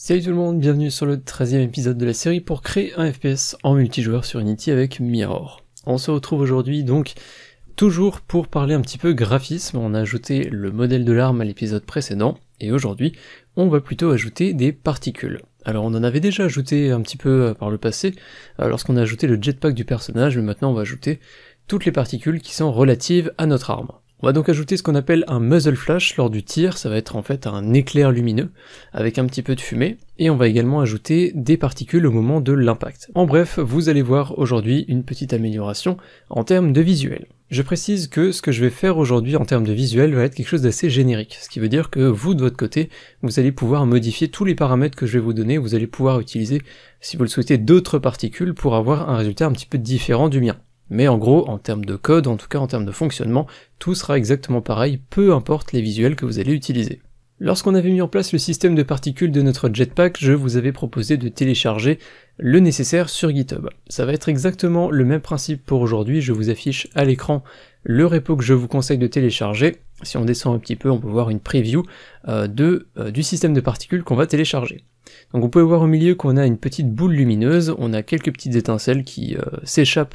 Salut tout le monde, bienvenue sur le 13ème épisode de la série pour créer un FPS en multijoueur sur Unity avec Mirror. On se retrouve aujourd'hui donc toujours pour parler un petit peu graphisme, on a ajouté le modèle de l'arme à l'épisode précédent, et aujourd'hui on va plutôt ajouter des particules. Alors on en avait déjà ajouté un petit peu euh, par le passé, euh, lorsqu'on a ajouté le jetpack du personnage, mais maintenant on va ajouter toutes les particules qui sont relatives à notre arme. On va donc ajouter ce qu'on appelle un muzzle flash lors du tir, ça va être en fait un éclair lumineux avec un petit peu de fumée, et on va également ajouter des particules au moment de l'impact. En bref, vous allez voir aujourd'hui une petite amélioration en termes de visuel. Je précise que ce que je vais faire aujourd'hui en termes de visuel va être quelque chose d'assez générique, ce qui veut dire que vous de votre côté, vous allez pouvoir modifier tous les paramètres que je vais vous donner, vous allez pouvoir utiliser, si vous le souhaitez, d'autres particules pour avoir un résultat un petit peu différent du mien. Mais en gros, en termes de code, en tout cas en termes de fonctionnement, tout sera exactement pareil, peu importe les visuels que vous allez utiliser. Lorsqu'on avait mis en place le système de particules de notre jetpack, je vous avais proposé de télécharger le nécessaire sur GitHub. Ça va être exactement le même principe pour aujourd'hui, je vous affiche à l'écran le repo que je vous conseille de télécharger. Si on descend un petit peu, on peut voir une preview euh, de, euh, du système de particules qu'on va télécharger. Donc vous pouvez voir au milieu qu'on a une petite boule lumineuse, on a quelques petites étincelles qui euh, s'échappent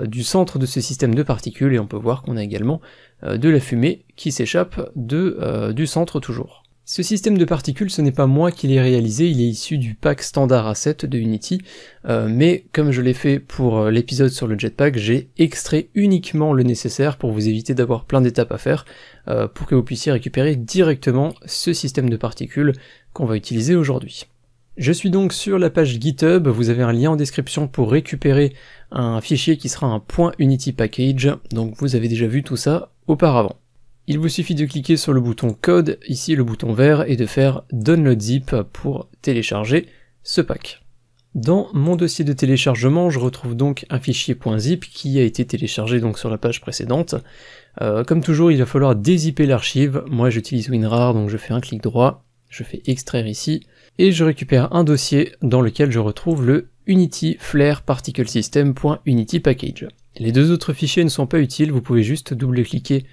euh, du centre de ce système de particules et on peut voir qu'on a également euh, de la fumée qui s'échappe euh, du centre toujours. Ce système de particules, ce n'est pas moi qui l'ai réalisé, il est issu du pack standard A7 de Unity, mais comme je l'ai fait pour l'épisode sur le jetpack, j'ai extrait uniquement le nécessaire pour vous éviter d'avoir plein d'étapes à faire, pour que vous puissiez récupérer directement ce système de particules qu'on va utiliser aujourd'hui. Je suis donc sur la page GitHub, vous avez un lien en description pour récupérer un fichier qui sera un .unity package, donc vous avez déjà vu tout ça auparavant. Il vous suffit de cliquer sur le bouton code, ici le bouton vert, et de faire download zip pour télécharger ce pack. Dans mon dossier de téléchargement, je retrouve donc un fichier .zip qui a été téléchargé donc sur la page précédente. Euh, comme toujours, il va falloir dézipper l'archive. Moi, j'utilise WinRAR, donc je fais un clic droit, je fais extraire ici et je récupère un dossier dans lequel je retrouve le unity flare particle Unity package. Les deux autres fichiers ne sont pas utiles, vous pouvez juste double-cliquer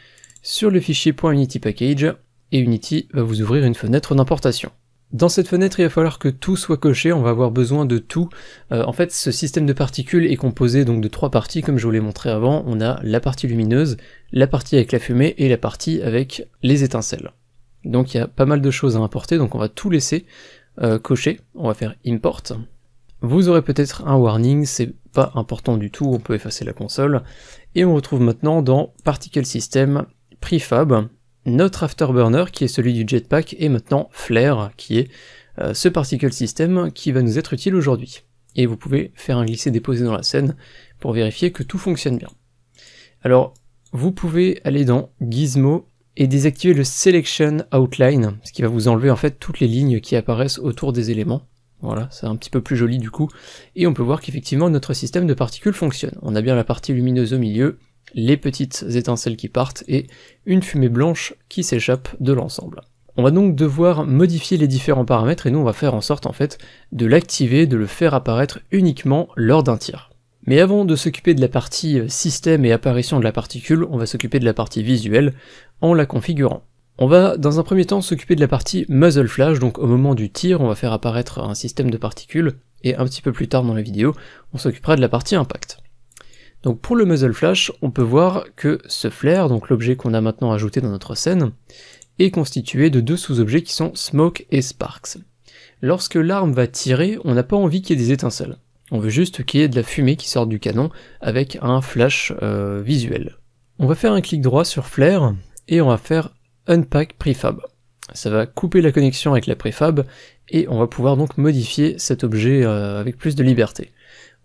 sur le fichier .unity package et Unity va vous ouvrir une fenêtre d'importation. Dans cette fenêtre, il va falloir que tout soit coché, on va avoir besoin de tout. Euh, en fait, ce système de particules est composé donc de trois parties, comme je vous l'ai montré avant. On a la partie lumineuse, la partie avec la fumée et la partie avec les étincelles. Donc il y a pas mal de choses à importer, donc on va tout laisser euh, cocher. On va faire import. Vous aurez peut-être un warning, c'est pas important du tout, on peut effacer la console. Et on retrouve maintenant dans Particle System, Prefab, notre Afterburner qui est celui du Jetpack, et maintenant Flare qui est euh, ce Particle System qui va nous être utile aujourd'hui. Et vous pouvez faire un glisser déposé dans la scène pour vérifier que tout fonctionne bien. Alors, vous pouvez aller dans Gizmo et désactiver le Selection Outline, ce qui va vous enlever en fait toutes les lignes qui apparaissent autour des éléments. Voilà, c'est un petit peu plus joli du coup. Et on peut voir qu'effectivement notre système de particules fonctionne. On a bien la partie lumineuse au milieu, les petites étincelles qui partent et une fumée blanche qui s'échappe de l'ensemble. On va donc devoir modifier les différents paramètres et nous on va faire en sorte en fait de l'activer, de le faire apparaître uniquement lors d'un tir. Mais avant de s'occuper de la partie système et apparition de la particule, on va s'occuper de la partie visuelle en la configurant. On va dans un premier temps s'occuper de la partie muzzle flash, donc au moment du tir on va faire apparaître un système de particules, et un petit peu plus tard dans la vidéo on s'occupera de la partie impact. Donc pour le muzzle flash, on peut voir que ce flare, donc l'objet qu'on a maintenant ajouté dans notre scène, est constitué de deux sous-objets qui sont smoke et sparks. Lorsque l'arme va tirer, on n'a pas envie qu'il y ait des étincelles. On veut juste qu'il y ait de la fumée qui sorte du canon avec un flash euh, visuel. On va faire un clic droit sur flare, et on va faire Unpack Prefab. Ça va couper la connexion avec la prefab, et on va pouvoir donc modifier cet objet euh, avec plus de liberté.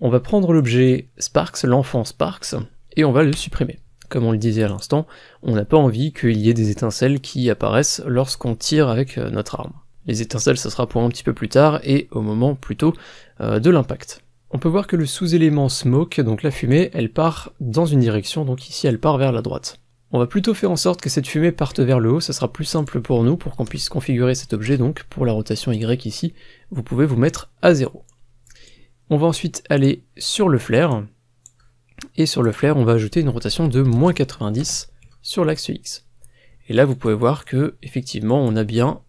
On va prendre l'objet Sparks, l'enfant Sparks, et on va le supprimer. Comme on le disait à l'instant, on n'a pas envie qu'il y ait des étincelles qui apparaissent lorsqu'on tire avec euh, notre arme. Les étincelles, ça sera pour un petit peu plus tard et au moment plutôt euh, de l'impact. On peut voir que le sous-élément smoke, donc la fumée, elle part dans une direction, donc ici elle part vers la droite. On va plutôt faire en sorte que cette fumée parte vers le haut, ça sera plus simple pour nous pour qu'on puisse configurer cet objet donc pour la rotation Y ici, vous pouvez vous mettre à 0. On va ensuite aller sur le flair, et sur le flair on va ajouter une rotation de moins 90 sur l'axe X. Et là vous pouvez voir que effectivement on a bien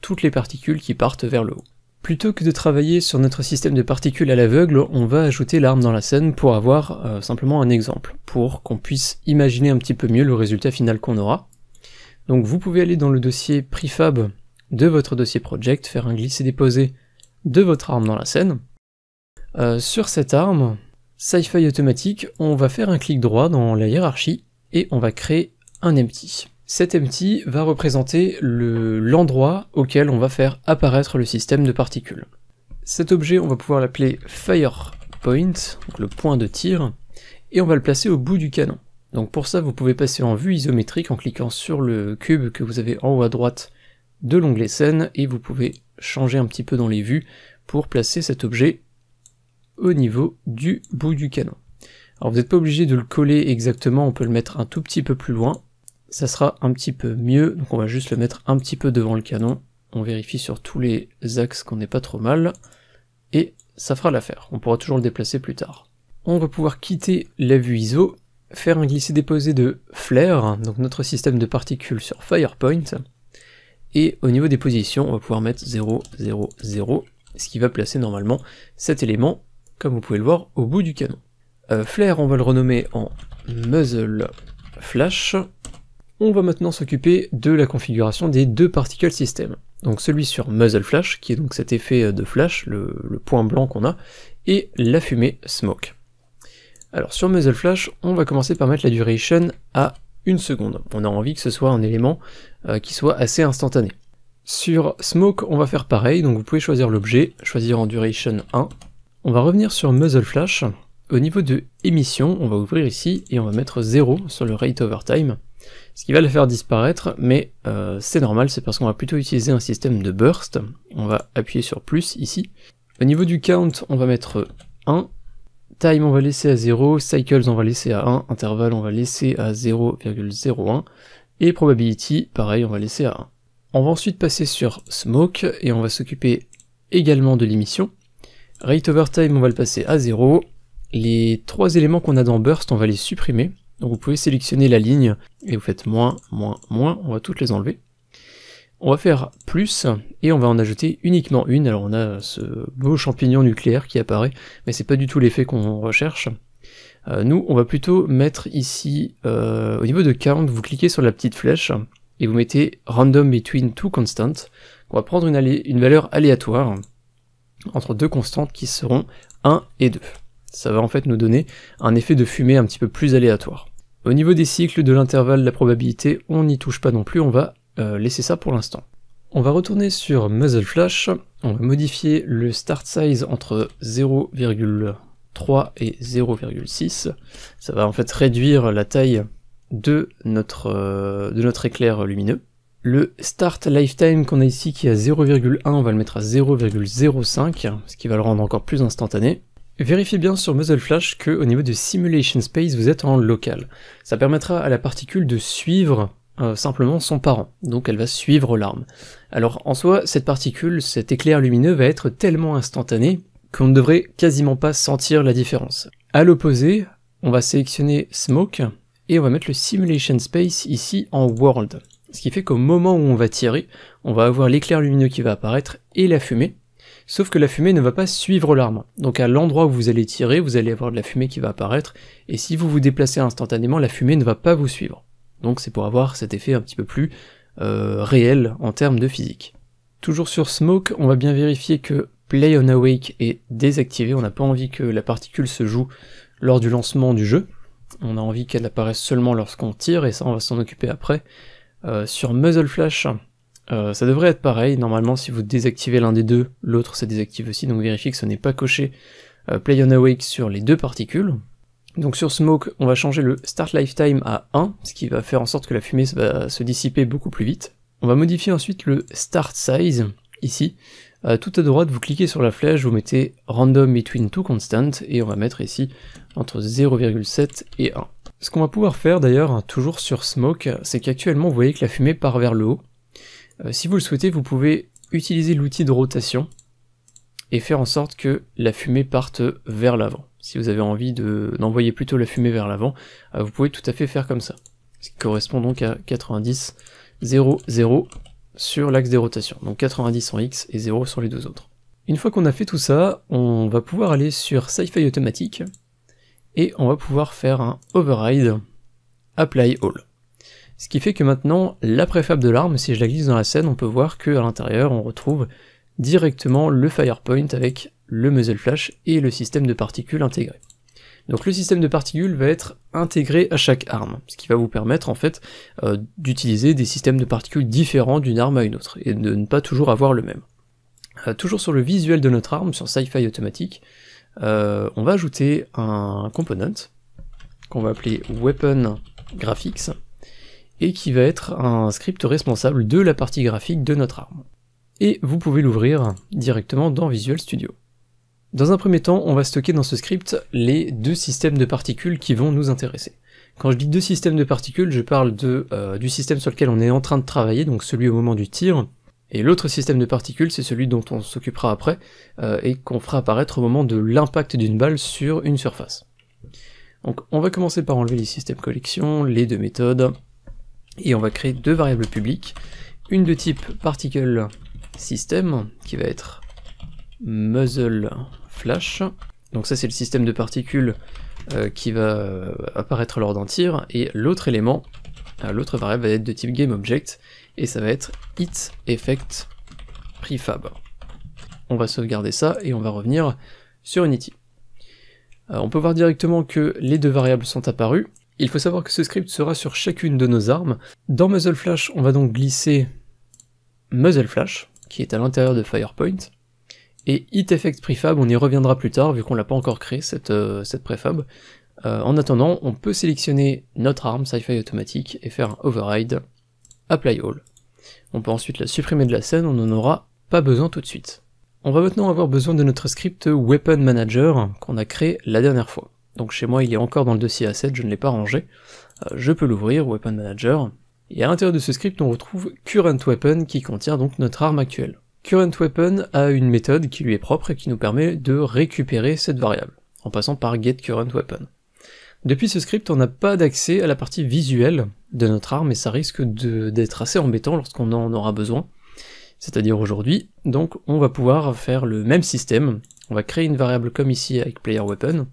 toutes les particules qui partent vers le haut. Plutôt que de travailler sur notre système de particules à l'aveugle, on va ajouter l'arme dans la scène pour avoir euh, simplement un exemple, pour qu'on puisse imaginer un petit peu mieux le résultat final qu'on aura. Donc vous pouvez aller dans le dossier prefab de votre dossier project, faire un glisser-déposer de votre arme dans la scène. Euh, sur cette arme, sci-fi automatique, on va faire un clic droit dans la hiérarchie et on va créer un empty. Cet empty va représenter l'endroit auquel on va faire apparaître le système de particules. Cet objet, on va pouvoir l'appeler fire point, le point de tir, et on va le placer au bout du canon. Donc pour ça, vous pouvez passer en vue isométrique en cliquant sur le cube que vous avez en haut à droite de l'onglet scène, et vous pouvez changer un petit peu dans les vues pour placer cet objet au niveau du bout du canon. Alors vous n'êtes pas obligé de le coller exactement, on peut le mettre un tout petit peu plus loin, ça sera un petit peu mieux. Donc on va juste le mettre un petit peu devant le canon. On vérifie sur tous les axes qu'on n'est pas trop mal. Et ça fera l'affaire. On pourra toujours le déplacer plus tard. On va pouvoir quitter la vue ISO, faire un glisser-déposer de Flare, donc notre système de particules sur Firepoint. Et au niveau des positions, on va pouvoir mettre 0, 0, 0, ce qui va placer normalement cet élément, comme vous pouvez le voir, au bout du canon. Euh, flare, on va le renommer en Muzzle Flash, on va maintenant s'occuper de la configuration des deux particle systems. Donc celui sur muzzle flash, qui est donc cet effet de flash, le, point blanc qu'on a, et la fumée smoke. Alors sur muzzle flash, on va commencer par mettre la duration à une seconde. On a envie que ce soit un élément euh, qui soit assez instantané. Sur smoke, on va faire pareil, donc vous pouvez choisir l'objet, choisir en duration 1. On va revenir sur muzzle flash. Au niveau de émission, on va ouvrir ici et on va mettre 0 sur le rate over time ce qui va le faire disparaître, mais euh, c'est normal, c'est parce qu'on va plutôt utiliser un système de burst. On va appuyer sur plus ici. Au niveau du count, on va mettre 1. Time, on va laisser à 0. Cycles, on va laisser à 1. Intervalle, on va laisser à 0,01. Et probability, pareil, on va laisser à 1. On va ensuite passer sur smoke, et on va s'occuper également de l'émission. Rate over time, on va le passer à 0. Les trois éléments qu'on a dans burst, on va les supprimer. Donc vous pouvez sélectionner la ligne et vous faites moins, moins, moins, on va toutes les enlever. On va faire plus et on va en ajouter uniquement une. Alors on a ce beau champignon nucléaire qui apparaît, mais c'est pas du tout l'effet qu'on recherche. Euh, nous, on va plutôt mettre ici, euh, au niveau de count, vous cliquez sur la petite flèche et vous mettez random between two constants. On va prendre une, une valeur aléatoire entre deux constantes qui seront 1 et 2. Ça va en fait nous donner un effet de fumée un petit peu plus aléatoire. Au niveau des cycles, de l'intervalle, de la probabilité, on n'y touche pas non plus, on va euh, laisser ça pour l'instant. On va retourner sur Muzzle Flash, on va modifier le start size entre 0,3 et 0,6. Ça va en fait réduire la taille de notre, euh, de notre éclair lumineux. Le start lifetime qu'on a ici qui est à 0,1, on va le mettre à 0,05, ce qui va le rendre encore plus instantané. Vérifiez bien sur Flash que au niveau de Simulation Space, vous êtes en local. Ça permettra à la particule de suivre euh, simplement son parent, donc elle va suivre l'arme. Alors en soi, cette particule, cet éclair lumineux va être tellement instantané qu'on ne devrait quasiment pas sentir la différence. À l'opposé, on va sélectionner Smoke, et on va mettre le Simulation Space ici en World. Ce qui fait qu'au moment où on va tirer, on va avoir l'éclair lumineux qui va apparaître et la fumée, Sauf que la fumée ne va pas suivre l'arme. Donc à l'endroit où vous allez tirer, vous allez avoir de la fumée qui va apparaître, et si vous vous déplacez instantanément, la fumée ne va pas vous suivre. Donc c'est pour avoir cet effet un petit peu plus euh, réel en termes de physique. Toujours sur Smoke, on va bien vérifier que Play on Awake est désactivé, on n'a pas envie que la particule se joue lors du lancement du jeu, on a envie qu'elle apparaisse seulement lorsqu'on tire, et ça on va s'en occuper après. Euh, sur Muzzle Flash, euh, ça devrait être pareil, normalement si vous désactivez l'un des deux, l'autre se désactive aussi, donc vérifiez que ce n'est pas coché euh, Play on Awake sur les deux particules. Donc sur Smoke, on va changer le Start Lifetime à 1, ce qui va faire en sorte que la fumée va se dissiper beaucoup plus vite. On va modifier ensuite le Start Size, ici. Euh, tout à droite, vous cliquez sur la flèche, vous mettez Random Between Two Constant, et on va mettre ici entre 0,7 et 1. Ce qu'on va pouvoir faire d'ailleurs, toujours sur Smoke, c'est qu'actuellement vous voyez que la fumée part vers le haut, euh, si vous le souhaitez, vous pouvez utiliser l'outil de rotation et faire en sorte que la fumée parte vers l'avant. Si vous avez envie d'envoyer plutôt la fumée vers l'avant, euh, vous pouvez tout à fait faire comme ça. Ce qui correspond donc à 90, 0, 0 sur l'axe des rotations. Donc 90 en X et 0 sur les deux autres. Une fois qu'on a fait tout ça, on va pouvoir aller sur Sci-Fi Automatique et on va pouvoir faire un Override Apply All. Ce qui fait que maintenant, la préfab de l'arme, si je la glisse dans la scène, on peut voir qu'à l'intérieur, on retrouve directement le Firepoint avec le muzzle flash et le système de particules intégré. Donc le système de particules va être intégré à chaque arme, ce qui va vous permettre en fait euh, d'utiliser des systèmes de particules différents d'une arme à une autre, et de ne pas toujours avoir le même. Euh, toujours sur le visuel de notre arme, sur Sci-Fi Automatique, euh, on va ajouter un component qu'on va appeler Weapon Graphics, et qui va être un script responsable de la partie graphique de notre arme. Et vous pouvez l'ouvrir directement dans Visual Studio. Dans un premier temps, on va stocker dans ce script les deux systèmes de particules qui vont nous intéresser. Quand je dis deux systèmes de particules, je parle euh, du système sur lequel on est en train de travailler, donc celui au moment du tir, et l'autre système de particules, c'est celui dont on s'occupera après, euh, et qu'on fera apparaître au moment de l'impact d'une balle sur une surface. Donc on va commencer par enlever les systèmes collection, les deux méthodes, et on va créer deux variables publiques, une de type particle system qui va être muzzle flash. Donc ça c'est le système de particules euh, qui va euh, apparaître lors d'un tir et l'autre élément, euh, l'autre variable va être de type GameObject et ça va être hit effect prefab. On va sauvegarder ça et on va revenir sur Unity. on peut voir directement que les deux variables sont apparues il faut savoir que ce script sera sur chacune de nos armes. Dans Muzzle Flash, on va donc glisser Muzzle Flash, qui est à l'intérieur de Firepoint. Et Hit Effect Prefab, on y reviendra plus tard, vu qu'on l'a pas encore créé, cette, euh, cette préfab. Euh, en attendant, on peut sélectionner notre arme Sci-Fi automatique et faire un Override, Apply All. On peut ensuite la supprimer de la scène, on n'en aura pas besoin tout de suite. On va maintenant avoir besoin de notre script Weapon Manager qu'on a créé la dernière fois. Donc chez moi, il est encore dans le dossier Asset, je ne l'ai pas rangé. Euh, je peux l'ouvrir, Weapon Manager. Et à l'intérieur de ce script, on retrouve Current Weapon qui contient donc notre arme actuelle. Current Weapon a une méthode qui lui est propre et qui nous permet de récupérer cette variable, en passant par getCurrentWeapon. Depuis ce script, on n'a pas d'accès à la partie visuelle de notre arme et ça risque d'être assez embêtant lorsqu'on en aura besoin, c'est-à-dire aujourd'hui. Donc on va pouvoir faire le même système on va créer une variable comme ici avec player weapon.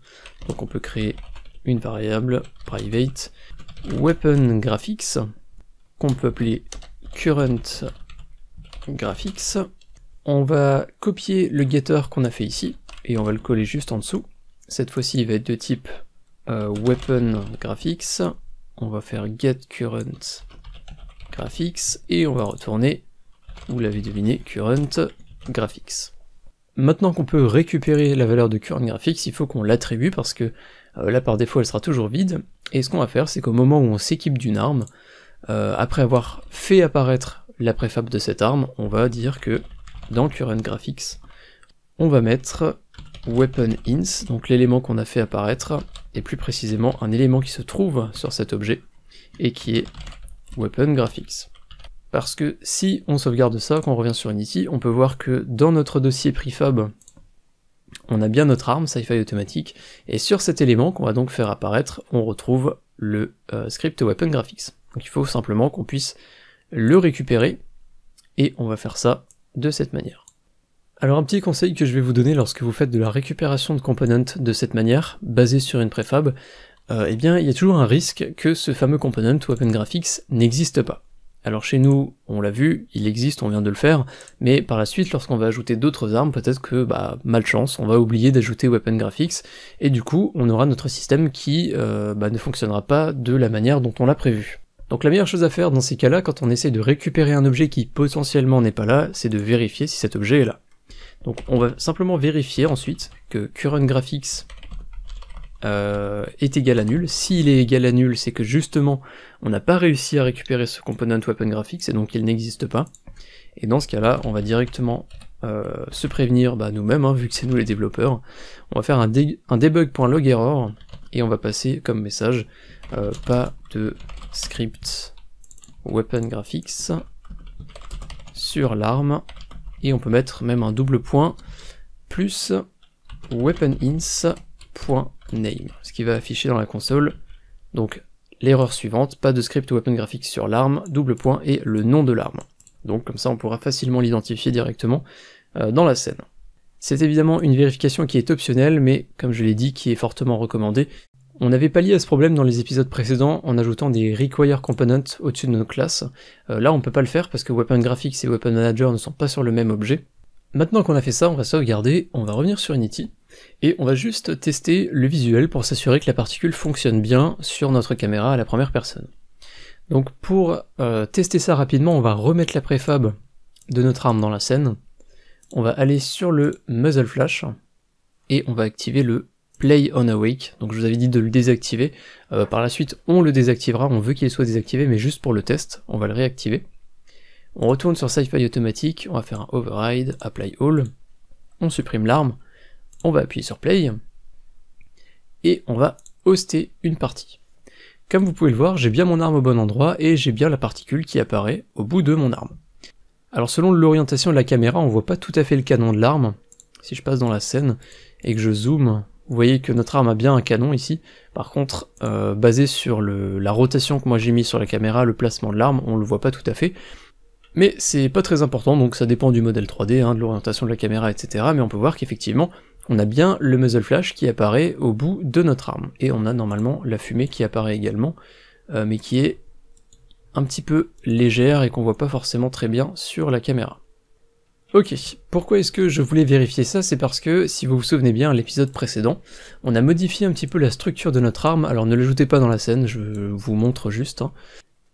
Donc on peut créer une variable private weapon graphics qu'on peut appeler current graphics. On va copier le getter qu'on a fait ici et on va le coller juste en dessous. Cette fois-ci, il va être de type WeaponGraphics. weapon graphics. On va faire get current graphics et on va retourner, vous l'avez deviné, current graphics. Maintenant qu'on peut récupérer la valeur de current graphics, il faut qu'on l'attribue parce que euh, là par défaut elle sera toujours vide. Et ce qu'on va faire, c'est qu'au moment où on s'équipe d'une arme, euh, après avoir fait apparaître la préfab de cette arme, on va dire que dans current graphics, on va mettre weapon donc l'élément qu'on a fait apparaître, et plus précisément un élément qui se trouve sur cet objet, et qui est weapon graphics parce que si on sauvegarde ça, qu'on revient sur Unity, on peut voir que dans notre dossier prefab, on a bien notre arme, sci-fi automatique, et sur cet élément qu'on va donc faire apparaître, on retrouve le euh, script weapon graphics. Donc il faut simplement qu'on puisse le récupérer, et on va faire ça de cette manière. Alors un petit conseil que je vais vous donner lorsque vous faites de la récupération de components de cette manière, basée sur une prefab, euh, eh bien il y a toujours un risque que ce fameux component weapon graphics n'existe pas. Alors chez nous, on l'a vu, il existe, on vient de le faire, mais par la suite, lorsqu'on va ajouter d'autres armes, peut-être que, bah, malchance, on va oublier d'ajouter Weapon Graphics, et du coup, on aura notre système qui euh, bah, ne fonctionnera pas de la manière dont on l'a prévu. Donc la meilleure chose à faire dans ces cas-là, quand on essaie de récupérer un objet qui potentiellement n'est pas là, c'est de vérifier si cet objet est là. Donc on va simplement vérifier ensuite que current graphics euh, est égal à nul. S'il est égal à nul, c'est que justement, on n'a pas réussi à récupérer ce component weapon graphics, et donc il n'existe pas. Et dans ce cas-là, on va directement euh, se prévenir bah, nous-mêmes, hein, vu que c'est nous les développeurs. On va faire un, debug.logError log error, et on va passer comme message euh, pas de script weapon graphics sur l'arme, et on peut mettre même un double point, plus weapon ins point name, ce qui va afficher dans la console. Donc l'erreur suivante, pas de script ou weapon graphique sur l'arme, double point et le nom de l'arme. Donc comme ça on pourra facilement l'identifier directement euh, dans la scène. C'est évidemment une vérification qui est optionnelle, mais comme je l'ai dit, qui est fortement recommandée. On avait lié à ce problème dans les épisodes précédents en ajoutant des require components au-dessus de nos classes. Euh, là on peut pas le faire parce que weapon graphics et weapon manager ne sont pas sur le même objet. Maintenant qu'on a fait ça, on va sauvegarder, on va revenir sur Unity, et on va juste tester le visuel pour s'assurer que la particule fonctionne bien sur notre caméra à la première personne. Donc pour euh, tester ça rapidement, on va remettre la préfab de notre arme dans la scène. On va aller sur le muzzle flash et on va activer le play on awake. Donc je vous avais dit de le désactiver. Euh, par la suite, on le désactivera. On veut qu'il soit désactivé, mais juste pour le test, on va le réactiver. On retourne sur sci fi automatique. On va faire un override, apply all. On supprime l'arme on va appuyer sur play, et on va hoster une partie. Comme vous pouvez le voir, j'ai bien mon arme au bon endroit et j'ai bien la particule qui apparaît au bout de mon arme. Alors selon l'orientation de la caméra, on voit pas tout à fait le canon de l'arme. Si je passe dans la scène et que je zoome, vous voyez que notre arme a bien un canon ici. Par contre, euh, basé sur la rotation que moi j'ai mis sur la caméra, le placement de l'arme, on le voit pas tout à fait. Mais c'est pas très important, donc ça dépend du modèle 3D, hein, de l'orientation de la caméra, etc. Mais on peut voir qu'effectivement, on a bien le muzzle flash qui apparaît au bout de notre arme. Et on a normalement la fumée qui apparaît également, euh, mais qui est un petit peu légère et qu'on voit pas forcément très bien sur la caméra. Ok, pourquoi est-ce que je voulais vérifier ça C'est parce que, si vous vous souvenez bien, l'épisode précédent, on a modifié un petit peu la structure de notre arme, alors ne l'ajoutez pas dans la scène, je vous montre juste. Hein.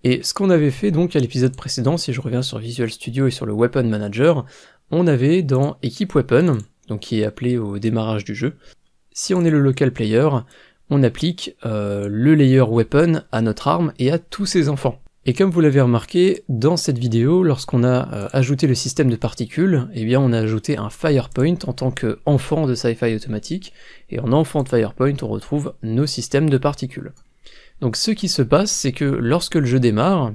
Et ce qu'on avait fait donc à l'épisode précédent, si je reviens sur Visual Studio et sur le Weapon Manager, on avait dans Equip Weapon, donc qui est appelé au démarrage du jeu. Si on est le local player, on applique euh, le layer weapon à notre arme et à tous ses enfants. Et comme vous l'avez remarqué, dans cette vidéo, lorsqu'on a euh, ajouté le système de particules, eh bien on a ajouté un Firepoint en tant qu'enfant de Sci-Fi automatique, et en enfant de Firepoint, on retrouve nos systèmes de particules. Donc ce qui se passe, c'est que lorsque le jeu démarre,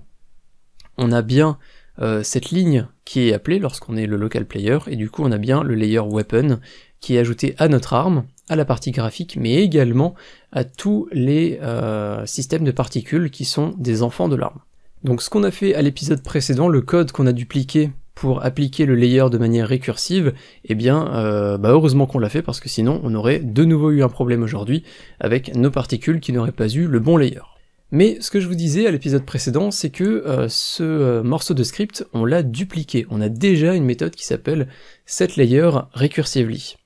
on a bien euh, cette ligne qui est appelée lorsqu'on est le local player, et du coup on a bien le layer weapon qui est ajouté à notre arme, à la partie graphique, mais également à tous les euh, systèmes de particules qui sont des enfants de l'arme. Donc ce qu'on a fait à l'épisode précédent, le code qu'on a dupliqué pour appliquer le layer de manière récursive, eh bien, euh, bah heureusement qu'on l'a fait parce que sinon on aurait de nouveau eu un problème aujourd'hui avec nos particules qui n'auraient pas eu le bon layer. Mais ce que je vous disais à l'épisode précédent, c'est que euh, ce euh, morceau de script, on l'a dupliqué. On a déjà une méthode qui s'appelle setLayer recursively.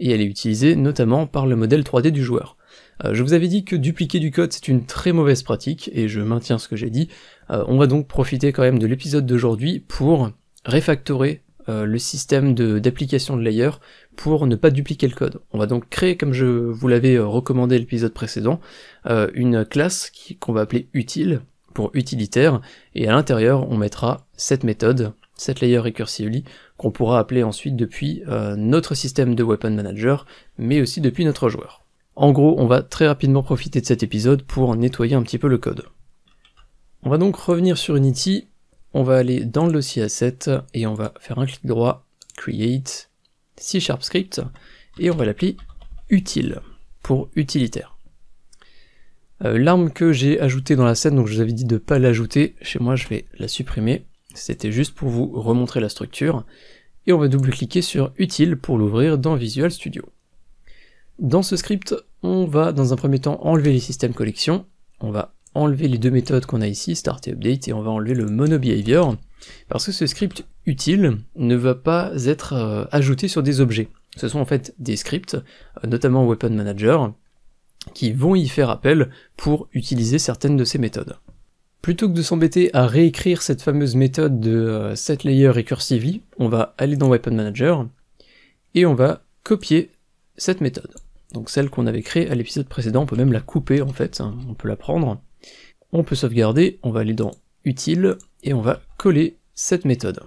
Et elle est utilisée notamment par le modèle 3D du joueur. Euh, je vous avais dit que dupliquer du code c'est une très mauvaise pratique, et je maintiens ce que j'ai dit. on va donc profiter quand même de l'épisode d'aujourd'hui pour réfactorer euh, le système d'application de, layer pour ne pas dupliquer le code. On va donc créer, comme je vous l'avais euh, recommandé l'épisode précédent, euh, une classe qu'on va appeler utile pour utilitaire, et à l'intérieur on mettra cette méthode, cette layer recursively, qu'on pourra appeler ensuite depuis notre système de weapon manager, mais aussi depuis notre joueur. En gros, on va très rapidement profiter de cet épisode pour nettoyer un petit peu le code. On va donc revenir sur Unity on va aller dans le dossier Asset et on va faire un clic droit, Create, C Sharp Script, et on va l'appeler Utile, pour utilitaire. Euh, l'arme que j'ai ajoutée dans la scène, donc je vous avais dit de ne pas l'ajouter, chez moi je vais la supprimer, c'était juste pour vous remontrer la structure, et on va double-cliquer sur Utile pour l'ouvrir dans Visual Studio. Dans ce script, on va dans un premier temps enlever les systèmes collections, on va enlever les deux méthodes qu'on a ici, start et update, et on va enlever le Mono Behavior, parce que ce script utile ne va pas être euh, ajouté sur des objets. Ce sont en fait des scripts, euh, notamment Weapon Manager, qui vont y faire appel pour utiliser certaines de ces méthodes. Plutôt que de s'embêter à réécrire cette fameuse méthode de euh, setLayer recursively, on va aller dans Weapon Manager et on va copier cette méthode. Donc celle qu'on avait créée à l'épisode précédent, on peut même la couper en fait, hein, on peut la prendre on peut sauvegarder, on va aller dans utile et on va coller cette méthode.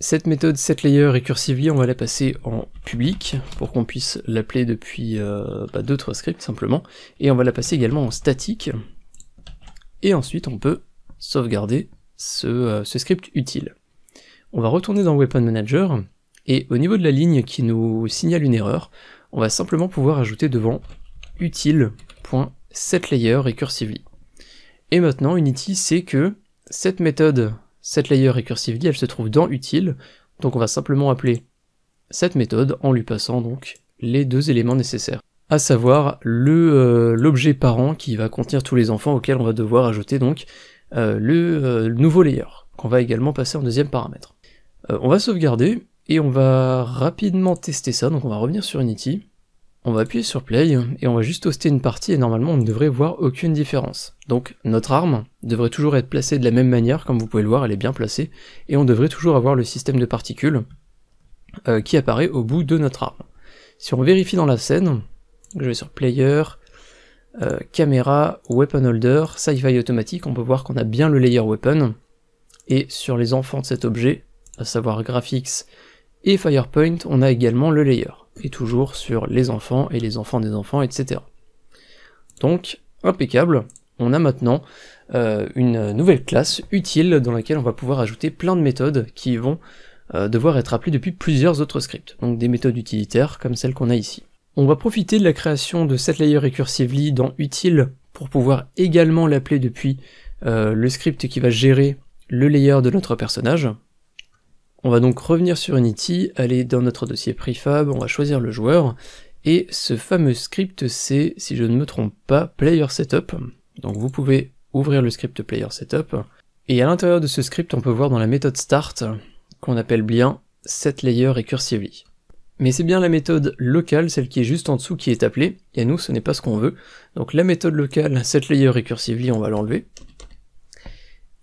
Cette méthode setLayer recursively, on va la passer en public pour qu'on puisse l'appeler depuis euh, bah, d'autres scripts simplement, et on va la passer également en statique, et ensuite on peut sauvegarder euh, ce, script utile. On va retourner dans Weapon Manager, et au niveau de la ligne qui nous signale une erreur, on va simplement pouvoir ajouter devant utile.setLayer et maintenant, Unity sait que cette méthode, cette layer recursively, elle se trouve dans utile, donc on va simplement appeler cette méthode en lui passant donc les deux éléments nécessaires, à savoir euh, l'objet parent qui va contenir tous les enfants auxquels on va devoir ajouter donc euh, euh, le nouveau layer, qu'on va également passer en deuxième paramètre. on va sauvegarder, et on va rapidement tester ça, donc on va revenir sur Unity, on va appuyer sur play et on va juste hoster une partie et normalement on ne devrait voir aucune différence. Donc notre arme devrait toujours être placée de la même manière, comme vous pouvez le voir elle est bien placée, et on devrait toujours avoir le système de particules euh, qui apparaît au bout de notre arme. Si on vérifie dans la scène, je vais sur player, euh, caméra, weapon holder, sci-fi automatique, on peut voir qu'on a bien le layer weapon, et sur les enfants de cet objet, à savoir graphics et firepoint, on a également le layer et toujours sur les enfants et les enfants des enfants, etc. Donc, impeccable, on a maintenant euh, une nouvelle classe utile dans laquelle on va pouvoir ajouter plein de méthodes qui vont euh, devoir être appelées depuis plusieurs autres scripts, donc des méthodes utilitaires comme celle qu'on a ici. On va profiter de la création de cette layer recursively dans utile pour pouvoir également l'appeler depuis euh, le script qui va gérer le layer de notre personnage, on va donc revenir sur Unity, aller dans notre dossier prefab, on va choisir le joueur, et ce fameux script c'est, si je ne me trompe pas, Player Setup. Donc vous pouvez ouvrir le script Player Setup, et à l'intérieur de ce script on peut voir dans la méthode Start, qu'on appelle bien SetLayerRecursively. Mais c'est bien la méthode locale, celle qui est juste en dessous, qui est appelée, et nous ce n'est pas ce qu'on veut. Donc la méthode locale SetLayerRecursively, on va l'enlever.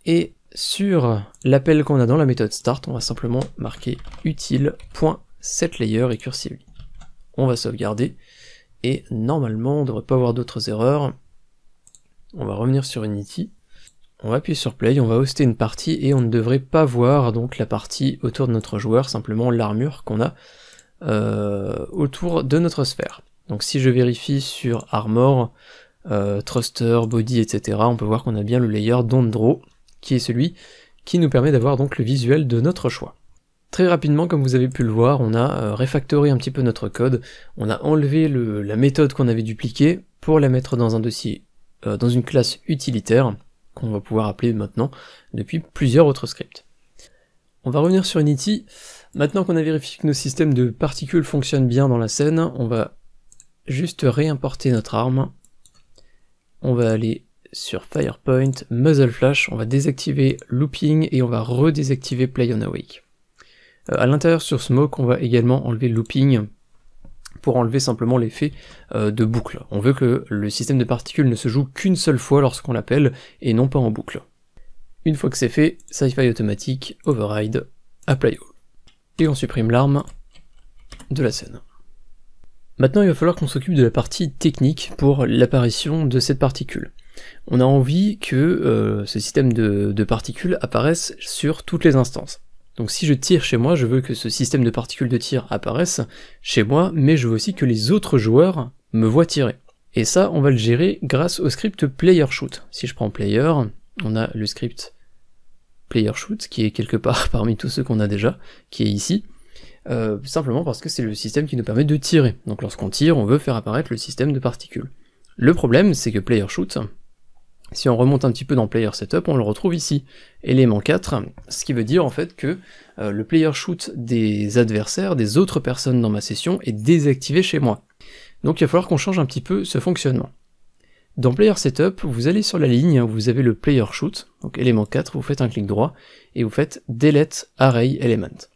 Et sur l'appel qu'on a dans la méthode start, on va simplement marquer utile.setLayer et On va sauvegarder et normalement on ne devrait pas avoir d'autres erreurs. On va revenir sur Unity. On va appuyer sur play, on va hoster une partie et on ne devrait pas voir donc la partie autour de notre joueur, simplement l'armure qu'on a euh, autour de notre sphère. Donc si je vérifie sur Armor, truster, euh, Thruster, Body, etc., on peut voir qu'on a bien le layer Don't Draw qui est celui qui nous permet d'avoir donc le visuel de notre choix. Très rapidement, comme vous avez pu le voir, on a euh, refactoré un petit peu notre code, on a enlevé la méthode qu'on avait dupliquée pour la mettre dans un dossier, euh, dans une classe utilitaire, qu'on va pouvoir appeler maintenant depuis plusieurs autres scripts. On va revenir sur Unity. Maintenant qu'on a vérifié que nos systèmes de particules fonctionnent bien dans la scène, on va juste réimporter notre arme. On va aller sur Firepoint, Muzzle Flash, on va désactiver Looping et on va redésactiver Play on Awake. Euh, à l'intérieur sur Smoke, on va également enlever Looping pour enlever simplement l'effet euh, de boucle. On veut que le système de particules ne se joue qu'une seule fois lorsqu'on l'appelle et non pas en boucle. Une fois que c'est fait, Sci-Fi automatique, Override, Apply All. Et on supprime l'arme de la scène. Maintenant, il va falloir qu'on s'occupe de la partie technique pour l'apparition de cette particule on a envie que euh, ce système de, particules apparaisse sur toutes les instances. Donc si je tire chez moi, je veux que ce système de particules de tir apparaisse chez moi, mais je veux aussi que les autres joueurs me voient tirer. Et ça, on va le gérer grâce au script player shoot. Si je prends player, on a le script player shoot qui est quelque part parmi tous ceux qu'on a déjà, qui est ici. Euh, simplement parce que c'est le système qui nous permet de tirer. Donc lorsqu'on tire, on veut faire apparaître le système de particules. Le problème, c'est que player shoot, si on remonte un petit peu dans Player Setup, on le retrouve ici, élément 4, ce qui veut dire en fait que euh, le player shoot des adversaires, des autres personnes dans ma session, est désactivé chez moi. Donc il va falloir qu'on change un petit peu ce fonctionnement. Dans Player Setup, vous allez sur la ligne, vous avez le player shoot, donc élément 4, vous faites un clic droit, et vous faites Delete Array Element.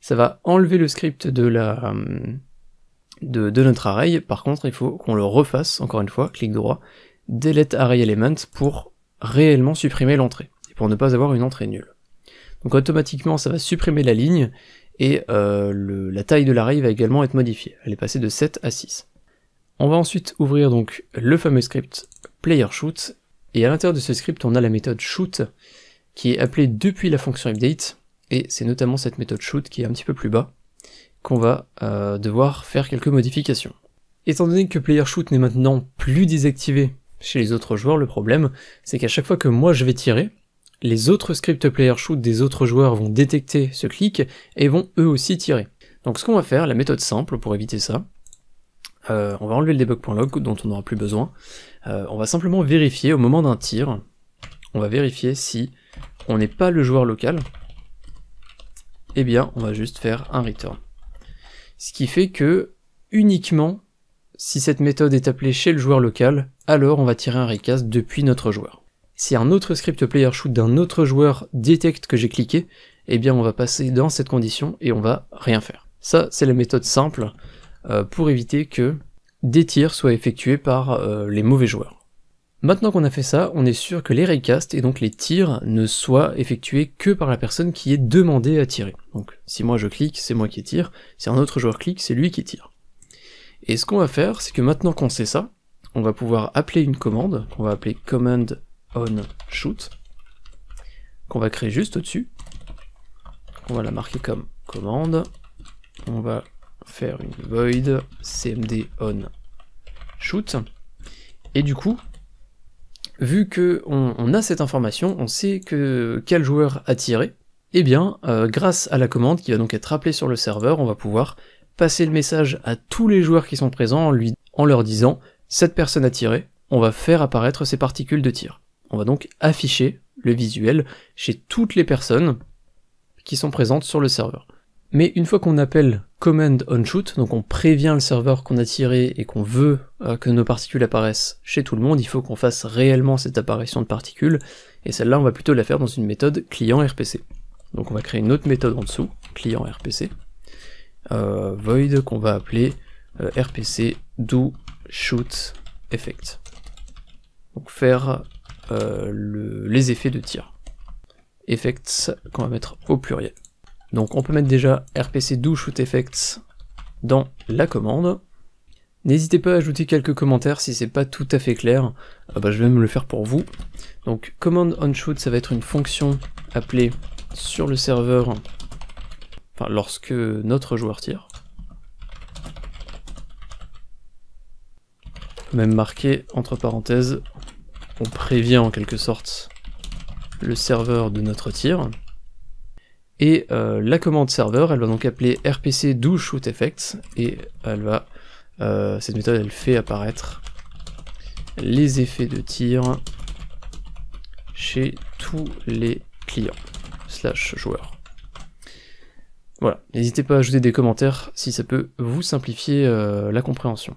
Ça va enlever le script de euh, notre array, par contre il faut qu'on le refasse, encore une fois, clic droit, delete array element pour réellement supprimer l'entrée, et pour ne pas avoir une entrée nulle. Donc automatiquement ça va supprimer la ligne, et euh, la taille de l'array va également être modifiée, elle est passée de 7 à 6. On va ensuite ouvrir donc le fameux script player shoot, et à l'intérieur de ce script on a la méthode shoot, qui est appelée depuis la fonction update, et c'est notamment cette méthode shoot qui est un petit peu plus bas, qu'on va euh, devoir faire quelques modifications. Étant donné que player shoot n'est maintenant plus désactivé chez les autres joueurs, le problème, c'est qu'à chaque fois que moi je vais tirer, les autres script player shoot des autres joueurs vont détecter ce clic et vont eux aussi tirer. Donc ce qu'on va faire, la méthode simple pour éviter ça, euh, on va enlever le debug.log dont on n'aura plus besoin. Euh, on va simplement vérifier au moment d'un tir, on va vérifier si on n'est pas le joueur local, eh bien on va juste faire un return. Ce qui fait que uniquement si cette méthode est appelée chez le joueur local, alors on va tirer un recast depuis notre joueur. Si un autre script player shoot d'un autre joueur détecte que j'ai cliqué, eh bien on va passer dans cette condition et on va rien faire. Ça, c'est la méthode simple euh, pour éviter que des tirs soient effectués par euh, les mauvais joueurs. Maintenant qu'on a fait ça, on est sûr que les raycasts et donc les tirs ne soient effectués que par la personne qui est demandée à tirer. Donc si moi je clique, c'est moi qui tire, si un autre joueur clique, c'est lui qui tire. Et ce qu'on va faire, c'est que maintenant qu'on sait ça, on va pouvoir appeler une commande, qu'on va appeler command on shoot, qu'on va créer juste au-dessus. On va la marquer comme commande. On va faire une void cmd on shoot. Et du coup, vu que on, a cette information, on sait que quel joueur a tiré, et eh bien, euh, grâce à la commande qui va donc être appelée sur le serveur, on va pouvoir passer le message à tous les joueurs qui sont présents en, leur disant cette personne a tiré, on va faire apparaître ces particules de tir. On va donc afficher le visuel chez toutes les personnes qui sont présentes sur le serveur. Mais une fois qu'on appelle command on shoot, donc on prévient le serveur qu'on a tiré et qu'on veut euh, que nos particules apparaissent chez tout le monde, il faut qu'on fasse réellement cette apparition de particules, et celle-là on va plutôt la faire dans une méthode client RPC. Donc on va créer une autre méthode en dessous, client RPC, euh, void qu'on va appeler euh, rpc do shoot effect. Donc faire euh, les effets de tir. Effects qu'on va mettre au pluriel. Donc on peut mettre déjà rpc do shoot effects dans la commande. N'hésitez pas à ajouter quelques commentaires si c'est pas tout à fait clair. Ah bah, je vais même le faire pour vous. Donc command on shoot ça va être une fonction appelée sur le serveur enfin lorsque notre joueur tire. Même marqué entre parenthèses, on prévient en quelque sorte le serveur de notre tir. Et euh, la commande serveur, elle va donc appeler rpc do shoot effects et elle va euh, cette méthode elle fait apparaître les effets de tir chez tous les clients slash joueurs. Voilà, n'hésitez pas à ajouter des commentaires si ça peut vous simplifier euh, la compréhension.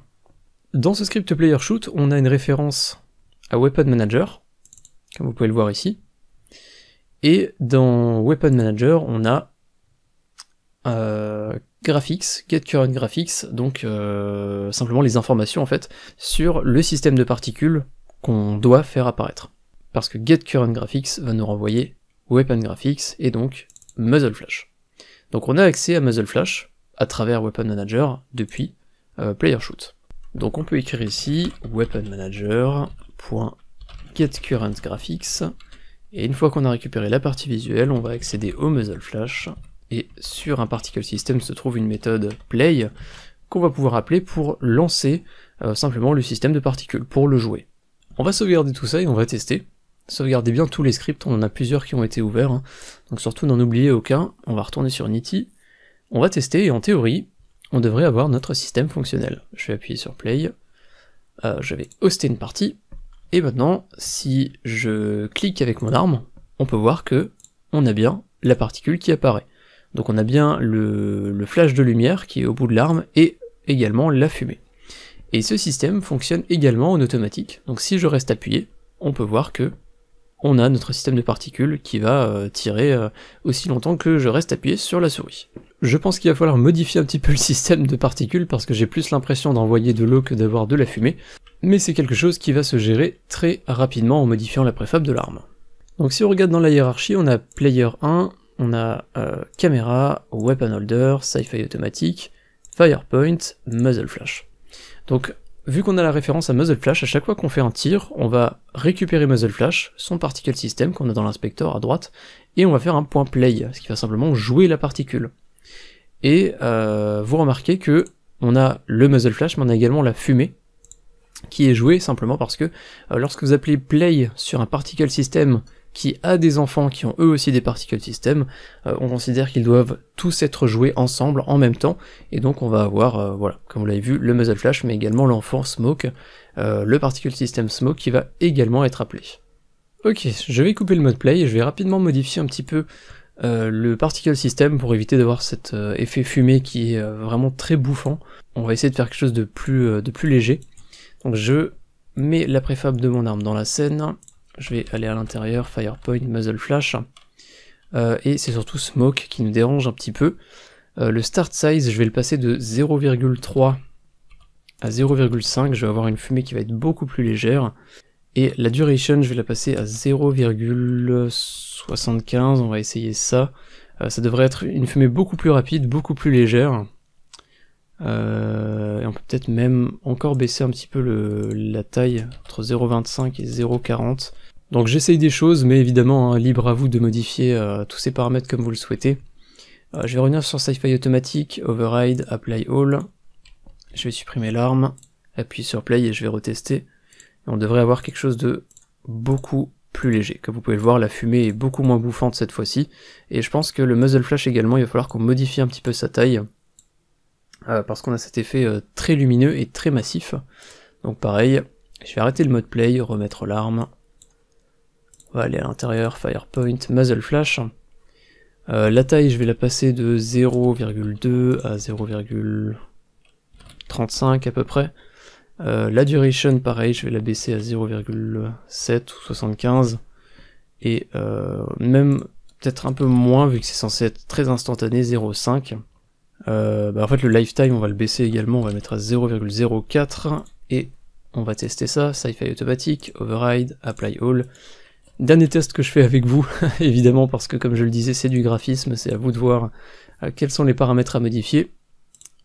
Dans ce script player shoot, on a une référence à Weapon Manager, comme vous pouvez le voir ici. Et dans Weapon Manager, on a euh, graphics, get current graphics, donc euh, simplement les informations en fait sur le système de particules qu'on doit faire apparaître. Parce que get current graphics va nous renvoyer weapon graphics et donc muzzle flash. Donc on a accès à Muzzle Flash à travers Weapon Manager depuis euh, Player Shoot. Donc on peut écrire ici weapon et une fois qu'on a récupéré la partie visuelle, on va accéder au muzzle flash et sur un particle system se trouve une méthode play qu'on va pouvoir appeler pour lancer euh, simplement le système de particules, pour le jouer. On va sauvegarder tout ça et on va tester. Sauvegardez bien tous les scripts, on en a plusieurs qui ont été ouverts, hein. donc surtout n'en oubliez aucun. On va retourner sur Unity, on va tester et en théorie, on devrait avoir notre système fonctionnel. Je vais appuyer sur Play, euh, je vais hoster une partie, et maintenant, si je clique avec mon arme, on peut voir que on a bien la particule qui apparaît. Donc on a bien le flash de lumière qui est au bout de l'arme et également la fumée. Et ce système fonctionne également en automatique. Donc si je reste appuyé, on peut voir que on a notre système de particules qui va euh, tirer euh, aussi longtemps que je reste appuyé sur la souris. Je pense qu'il va falloir modifier un petit peu le système de particules parce que j'ai plus l'impression d'envoyer de l'eau que d'avoir de la fumée, mais c'est quelque chose qui va se gérer très rapidement en modifiant la préfab de l'arme. Donc si on regarde dans la hiérarchie, on a Player 1, on a euh, Caméra, Weapon Holder, Sci-Fi Automatique, Firepoint, Muzzle Flash. Donc Vu qu'on a la référence à Muzzle Flash, à chaque fois qu'on fait un tir, on va récupérer Muzzle Flash, son particle system qu'on a dans l'inspecteur à droite, et on va faire un point play, ce qui va simplement jouer la particule. Et euh, vous remarquez que on a le Muzzle Flash, mais on a également la fumée, qui est jouée simplement parce que euh, lorsque vous appelez play sur un particle system qui a des enfants qui ont eux aussi des particle systems, euh, on considère qu'ils doivent tous être joués ensemble en même temps, et donc on va avoir, euh, voilà, comme vous l'avez vu, le muzzle flash, mais également l'enfant smoke, euh, le particle system smoke qui va également être appelé. Ok, je vais couper le mode play et je vais rapidement modifier un petit peu le particle system pour éviter d'avoir cet effet fumé qui est vraiment très bouffant. On va essayer de faire quelque chose de plus, de plus léger. Donc je mets la préfab de mon arme dans la scène, je vais aller à l'intérieur, Firepoint, Muzzle Flash. Euh, et c'est surtout Smoke qui nous dérange un petit peu. Euh, le Start Size, je vais le passer de 0,3 à 0,5. Je vais avoir une fumée qui va être beaucoup plus légère. Et la Duration, je vais la passer à 0,75. On va essayer ça. Euh, ça devrait être une fumée beaucoup plus rapide, beaucoup plus légère. et on peut peut-être même encore baisser un petit peu la taille entre 0,25 et 0,40. Donc j'essaye des choses, mais évidemment, hein, libre à vous de modifier euh, tous ces paramètres comme vous le souhaitez. Euh, je vais revenir sur Sci-Fi automatique, Override, Apply All. Je vais supprimer l'arme, appuyer sur Play et je vais retester. on devrait avoir quelque chose de beaucoup plus léger. Comme vous pouvez le voir, la fumée est beaucoup moins bouffante cette fois-ci. Et je pense que le muzzle flash également, il va falloir qu'on modifie un petit peu sa taille. Euh, parce qu'on a cet effet très lumineux et très massif. Donc pareil, je vais arrêter le mode play, remettre l'arme, on va aller à l'intérieur, Firepoint, Muzzle Flash. Euh, la taille, je vais la passer de 0,2 à 0,35 à peu près. Euh, la duration, pareil, je vais la baisser à 0,7 ou 75. Et euh, même peut-être un peu moins, vu que c'est censé être très instantané, 0,5. Bah, en fait, le lifetime, on va le baisser également, on va le mettre à 0,04. Et on va tester ça, sci-fi automatique, override, apply all. Dernier test que je fais avec vous, évidemment, parce que comme je le disais, c'est du graphisme, c'est à vous de voir euh, quels sont les paramètres à modifier.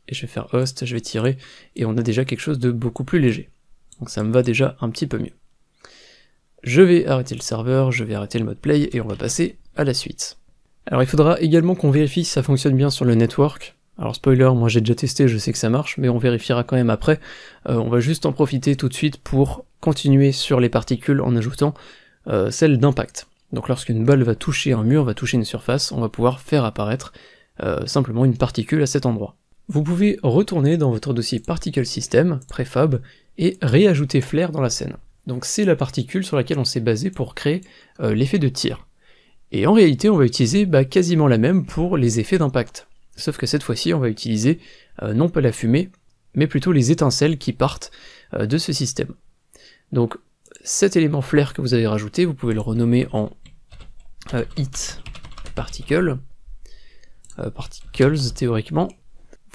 Et je vais faire host, je vais tirer, et on a déjà quelque chose de beaucoup plus léger. Donc ça me va déjà un petit peu mieux. Je vais arrêter le serveur, je vais arrêter le mode play, et on va passer à la suite. Alors il faudra également qu'on vérifie si ça fonctionne bien sur le network. Alors spoiler, moi j'ai déjà testé, je sais que ça marche, mais on vérifiera quand même après. Euh, on va juste en profiter tout de suite pour continuer sur les particules en ajoutant euh, celle d'impact. Donc lorsqu'une balle va toucher un mur, va toucher une surface, on va pouvoir faire apparaître euh, simplement une particule à cet endroit. Vous pouvez retourner dans votre dossier Particle System, préfab, et réajouter Flare dans la scène. Donc c'est la particule sur laquelle on s'est basé pour créer euh, l'effet de tir. Et en réalité, on va utiliser bah, quasiment la même pour les effets d'impact. Sauf que cette fois-ci, on va utiliser non pas la fumée, mais plutôt les étincelles qui partent de ce système. Donc cet élément flair que vous avez rajouté, vous pouvez le renommer en hit euh, euh, particles théoriquement.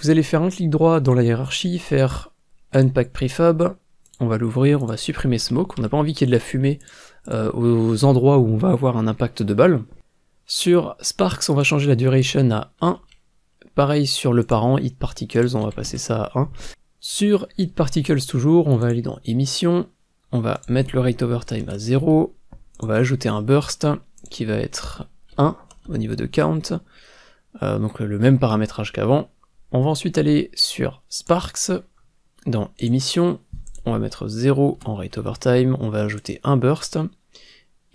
Vous allez faire un clic droit dans la hiérarchie, faire unpack prefab, on va l'ouvrir, on va supprimer smoke, on n'a pas envie qu'il y ait de la fumée euh, aux endroits où on va avoir un impact de balle. Sur Sparks, on va changer la duration à 1. Pareil sur le parent, hit particles, on va passer ça à 1. Sur hit particles toujours, on va aller dans émission, on va mettre le rate over time à 0, on va ajouter un burst qui va être 1 au niveau de count, euh, donc le même paramétrage qu'avant. On va ensuite aller sur Sparks, dans émission, on va mettre 0 en rate over time, on va ajouter un burst,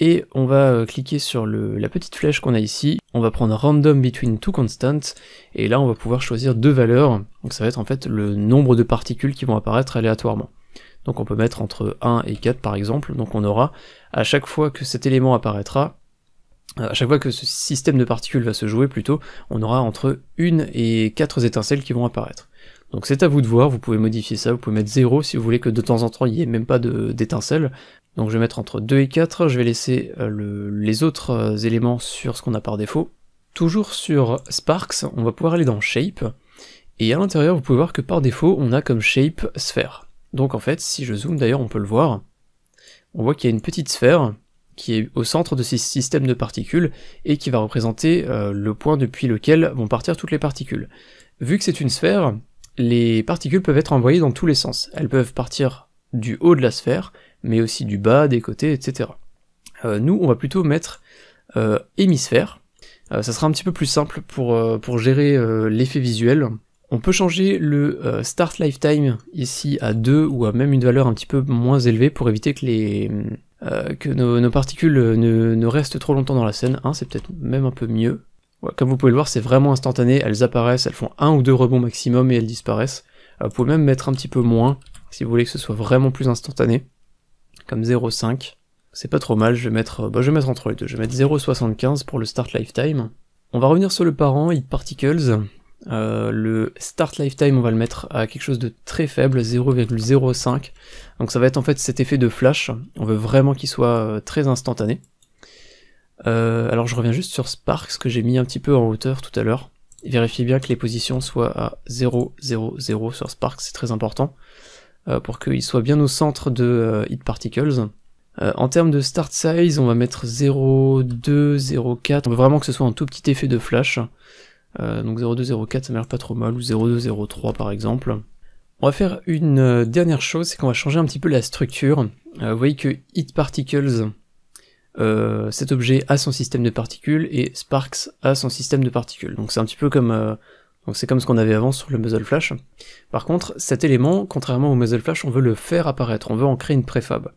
et on va euh, cliquer sur la petite flèche qu'on a ici, on va prendre random between two constants, et là on va pouvoir choisir deux valeurs, donc ça va être en fait le nombre de particules qui vont apparaître aléatoirement. Donc on peut mettre entre 1 et 4 par exemple. Donc on aura, à chaque fois que cet élément apparaîtra, euh, à chaque fois que ce système de particules va se jouer plutôt, on aura entre 1 et 4 étincelles qui vont apparaître. Donc c'est à vous de voir, vous pouvez modifier ça, vous pouvez mettre 0 si vous voulez que de temps en temps il n'y ait même pas d'étincelles. Donc je vais mettre entre 2 et 4, je vais laisser euh, les autres euh, éléments sur ce qu'on a par défaut. Toujours sur Sparks, on va pouvoir aller dans Shape, et à l'intérieur vous pouvez voir que par défaut on a comme Shape Sphère. Donc en fait, si je zoome, d'ailleurs on peut le voir, on voit qu'il y a une petite sphère qui est au centre de ces systèmes de particules et qui va représenter euh, le point depuis lequel vont partir toutes les particules. Vu que c'est une sphère, les particules peuvent être envoyées dans tous les sens. Elles peuvent partir du haut de la sphère, mais aussi du bas, des côtés, etc. Euh, nous, on va plutôt mettre euh, hémisphère. ça sera un petit peu plus simple pour gérer l'effet visuel. On peut changer le euh, start lifetime ici à 2 ou à même une valeur un petit peu moins élevée pour éviter que, les, euh, que nos, particules ne, restent trop longtemps dans la scène. Hein, c'est peut-être même un peu mieux. comme vous pouvez le voir, c'est vraiment instantané. Elles apparaissent, elles font un ou deux rebonds maximum et elles disparaissent. vous pouvez même mettre un petit peu moins si vous voulez que ce soit vraiment plus instantané. Comme 0,5. C'est pas trop mal, je vais mettre, euh, bah, je vais mettre entre les deux. Je vais mettre 0,75 pour le start lifetime. On va revenir sur le parent, hit particles. Euh, le start lifetime, on va le mettre à quelque chose de très faible, 0,05. Donc ça va être en fait cet effet de flash. On veut vraiment qu'il soit euh, très instantané. Euh, alors je reviens juste sur ce que j'ai mis un petit peu en hauteur tout à l'heure. Vérifiez bien que les positions soient à 0, 0, 0 sur Spark, c'est très important, pour qu'il soit bien au centre de Hit Particles. en termes de start size, on va mettre 0, 2, 0, 4. On veut vraiment que ce soit un tout petit effet de flash. Euh, donc 0204 ça m'a l'air pas trop mal, ou 0203 par exemple. On va faire une euh, dernière chose, c'est qu'on va changer un petit peu la structure. Euh, vous voyez que it particles, euh, cet objet a son système de particules et Sparks a son système de particules. Donc c'est un petit peu comme c'est comme ce qu'on avait avant sur le Muzzle Flash. Par contre, cet élément, contrairement au Muzzle Flash, on veut le faire apparaître, on veut en créer une préfab.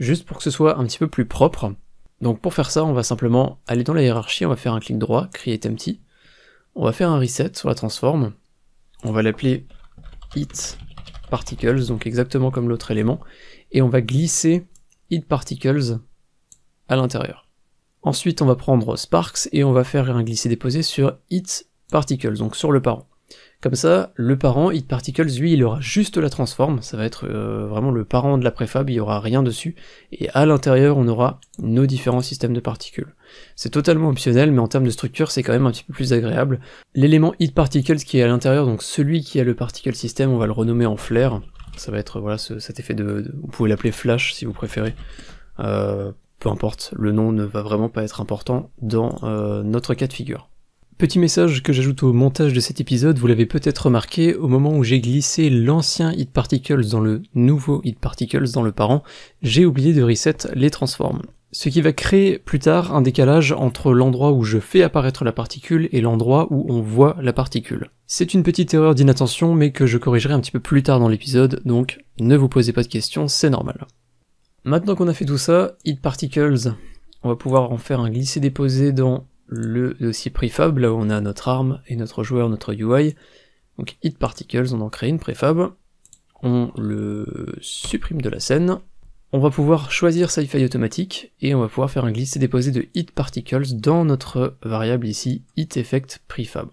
Juste pour que ce soit un petit peu plus propre. Donc pour faire ça, on va simplement aller dans la hiérarchie, on va faire un clic droit, Create Empty. On va faire un reset sur la transform. On va l'appeler hit particles, donc exactement comme l'autre élément, et on va glisser hit particles à l'intérieur. Ensuite, on va prendre Sparks et on va faire un glisser déposé sur hit particles, donc sur le parent. Comme ça, le parent, HitParticles Particles, lui, il aura juste la transforme, ça va être euh, vraiment le parent de la préfab, il n'y aura rien dessus, et à l'intérieur, on aura nos différents systèmes de particules. C'est totalement optionnel, mais en termes de structure, c'est quand même un petit peu plus agréable. L'élément Hit Particles qui est à l'intérieur, donc celui qui a le Particle System, on va le renommer en Flare, ça va être euh, voilà cet effet de, vous pouvez l'appeler Flash si vous préférez, euh, peu importe, le nom ne va vraiment pas être important dans notre cas de figure. Petit message que j'ajoute au montage de cet épisode, vous l'avez peut-être remarqué, au moment où j'ai glissé l'ancien Hit Particles dans le nouveau Hit Particles dans le parent, j'ai oublié de reset les transforms. Ce qui va créer plus tard un décalage entre l'endroit où je fais apparaître la particule et l'endroit où on voit la particule. C'est une petite erreur d'inattention mais que je corrigerai un petit peu plus tard dans l'épisode, donc ne vous posez pas de questions, c'est normal. Maintenant qu'on a fait tout ça, Hit Particles, on va pouvoir en faire un glisser-déposer dans le dossier prefab, là où on a notre arme et notre joueur, notre UI. Donc HitParticles, on en crée une Prefab, on le supprime de la scène. On va pouvoir choisir sci-fi automatique et on va pouvoir faire un glisser-déposer de hit particles dans notre variable ici hit effect prefab.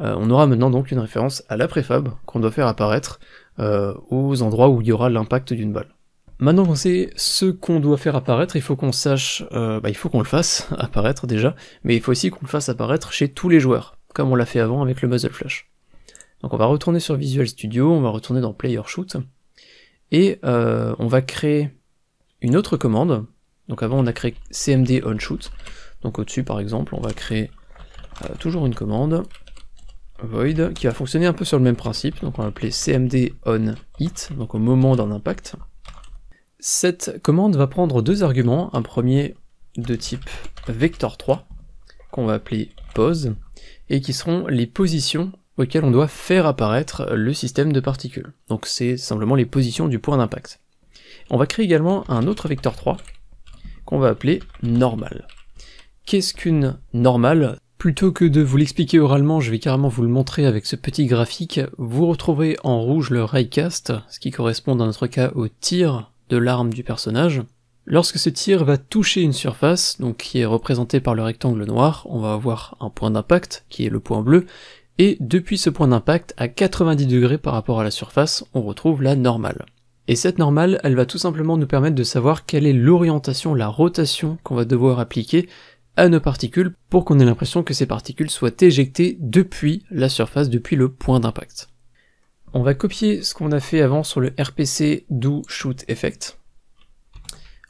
Euh, on aura maintenant donc une référence à la Prefab qu'on doit faire apparaître euh, aux endroits où il y aura l'impact d'une balle. Maintenant qu'on sait ce qu'on doit faire apparaître, il faut qu'on sache, euh, bah, il faut qu'on le fasse apparaître déjà, mais il faut aussi qu'on le fasse apparaître chez tous les joueurs, comme on l'a fait avant avec le Muzzle Flash. Donc on va retourner sur Visual Studio, on va retourner dans Player Shoot, et euh, on va créer une autre commande. Donc avant on a créé cmd on shoot, donc au-dessus par exemple on va créer euh, toujours une commande void qui va fonctionner un peu sur le même principe, donc on va appeler cmd on hit, donc au moment d'un impact. Cette commande va prendre deux arguments, un premier de type vector 3, qu'on va appeler pose, et qui seront les positions auxquelles on doit faire apparaître le système de particules. Donc c'est simplement les positions du point d'impact. On va créer également un autre vector 3, qu'on va appeler normal. Qu'est-ce qu'une normale Plutôt que de vous l'expliquer oralement, je vais carrément vous le montrer avec ce petit graphique. Vous retrouverez en rouge le raycast, ce qui correspond dans notre cas au tir de l'arme du personnage. Lorsque ce tir va toucher une surface, donc qui est représentée par le rectangle noir, on va avoir un point d'impact, qui est le point bleu, et depuis ce point d'impact, à 90 degrés par rapport à la surface, on retrouve la normale. Et cette normale, elle va tout simplement nous permettre de savoir quelle est l'orientation, la rotation qu'on va devoir appliquer à nos particules pour qu'on ait l'impression que ces particules soient éjectées depuis la surface, depuis le point d'impact. On va copier ce qu'on a fait avant sur le RPC do shoot effect.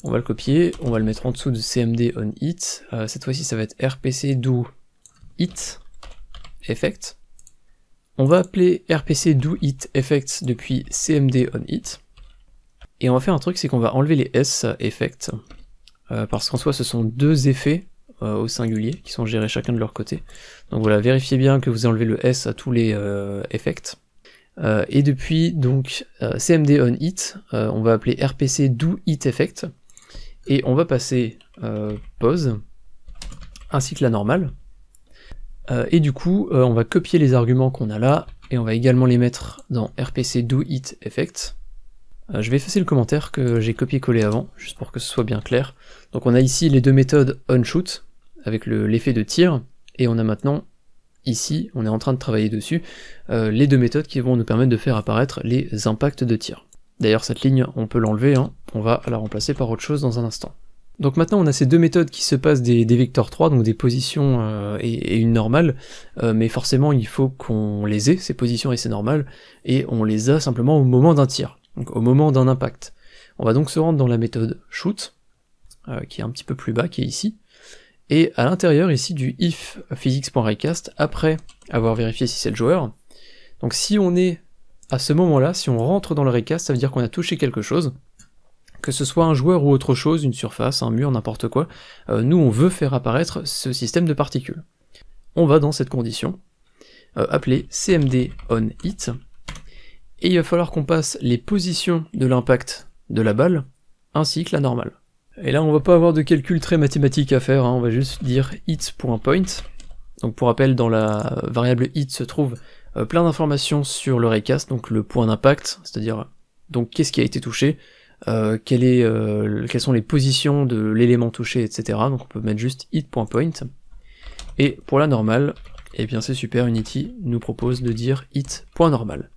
On va le copier, on va le mettre en dessous de CMD on hit. Euh, cette fois-ci, ça va être RPC do hit effect. On va appeler RPC do hit effect depuis CMD on hit. Et on va faire un truc, c'est qu'on va enlever les S effect. Euh, parce qu'en soi, ce sont deux effets euh, au singulier qui sont gérés chacun de leur côté. Donc voilà, vérifiez bien que vous enlevez le S à tous les effects. Euh, et depuis donc euh, cmd on hit, euh, on va appeler rpc do hit effect et on va passer pause ainsi que la normale. et du coup, on va copier les arguments qu'on a là et on va également les mettre dans rpc do hit effect. je vais effacer le commentaire que j'ai copié-collé avant, juste pour que ce soit bien clair. Donc on a ici les deux méthodes on shoot avec l'effet de tir et on a maintenant ici, on est en train de travailler dessus, euh, les deux méthodes qui vont nous permettre de faire apparaître les impacts de tir. D'ailleurs cette ligne, on peut l'enlever, hein. on va la remplacer par autre chose dans un instant. Donc maintenant on a ces deux méthodes qui se passent des, vecteurs 3, donc des positions euh, et, une normale, euh, mais forcément il faut qu'on les ait, ces positions et ces normales, et on les a simplement au moment d'un tir, donc au moment d'un impact. On va donc se rendre dans la méthode shoot, qui est un petit peu plus bas, qui est ici, et à l'intérieur ici du if physics.recast, après avoir vérifié si c'est le joueur, donc si on est à ce moment-là, si on rentre dans le recast, ça veut dire qu'on a touché quelque chose, que ce soit un joueur ou autre chose, une surface, un mur, n'importe quoi, euh, nous on veut faire apparaître ce système de particules. On va dans cette condition, appeler euh, appelée cmd on hit, et il va falloir qu'on passe les positions de l'impact de la balle, ainsi que la normale. Et là, on va pas avoir de calcul très mathématique à faire, hein. on va juste dire hit.point. Donc pour rappel, dans la variable hit se trouve euh, plein d'informations sur le raycast, donc le point d'impact, c'est-à-dire donc qu'est-ce qui a été touché, euh, est, euh, quelles sont les positions de l'élément touché, etc. Donc on peut mettre juste hit.point. Et pour la normale, eh bien c'est super, Unity nous propose de dire hit.normal.